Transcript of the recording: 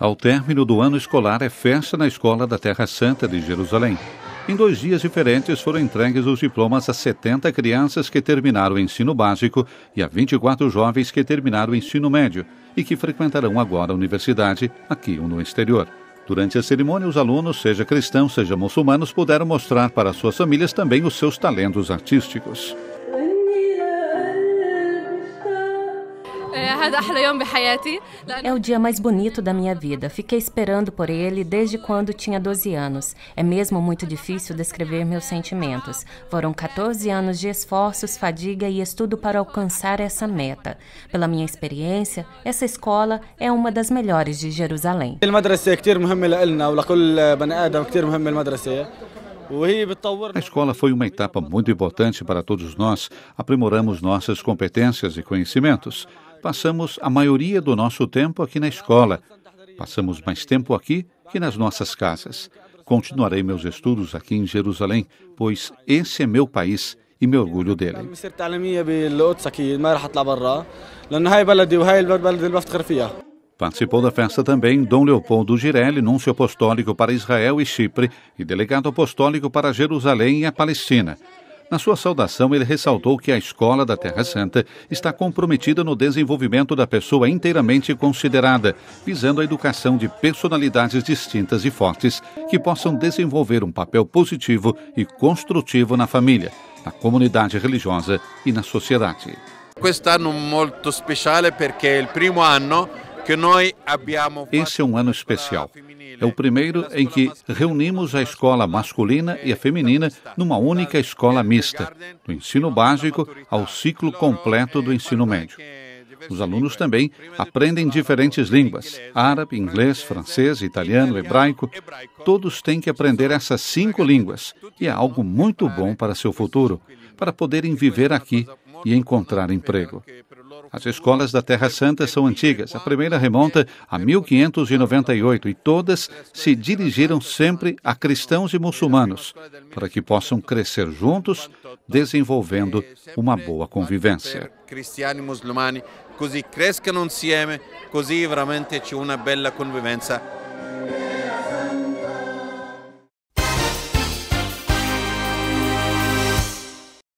Ao término do ano escolar, é festa na Escola da Terra Santa de Jerusalém. Em dois dias diferentes foram entregues os diplomas a 70 crianças que terminaram o ensino básico e a 24 jovens que terminaram o ensino médio e que frequentarão agora a universidade, aqui ou no exterior. Durante a cerimônia, os alunos, seja cristãos, seja muçulmanos, puderam mostrar para suas famílias também os seus talentos artísticos. É o dia mais bonito da minha vida. Fiquei esperando por ele desde quando tinha 12 anos. É mesmo muito difícil descrever meus sentimentos. Foram 14 anos de esforços, fadiga e estudo para alcançar essa meta. Pela minha experiência, essa escola é uma das melhores de Jerusalém. A escola foi uma etapa muito importante para todos nós. Aprimoramos nossas competências e conhecimentos passamos a maioria do nosso tempo aqui na escola. Passamos mais tempo aqui que nas nossas casas. Continuarei meus estudos aqui em Jerusalém, pois esse é meu país e meu orgulho dele. Participou da festa também Dom Leopoldo Girelli, núncio apostólico para Israel e Chipre e delegado apostólico para Jerusalém e a Palestina. Na sua saudação, ele ressaltou que a escola da Terra Santa está comprometida no desenvolvimento da pessoa inteiramente considerada, visando a educação de personalidades distintas e fortes que possam desenvolver um papel positivo e construtivo na família, na comunidade religiosa e na sociedade. Quest'anno molto speciale perché è il primo anno esse é um ano especial. É o primeiro em que reunimos a escola masculina e a feminina numa única escola mista, do ensino básico ao ciclo completo do ensino médio. Os alunos também aprendem diferentes línguas: árabe, inglês, francês, italiano, hebraico. Todos têm que aprender essas cinco línguas e é algo muito bom para seu futuro, para poderem viver aqui e encontrar emprego. As escolas da Terra Santa são antigas. A primeira remonta a 1598 e todas se dirigiram sempre a cristãos e muçulmanos, para que possam crescer juntos, desenvolvendo uma boa convivência. Cristianos e muçulmanos, così crescano insieme, così veramente c'è uma bella convivência.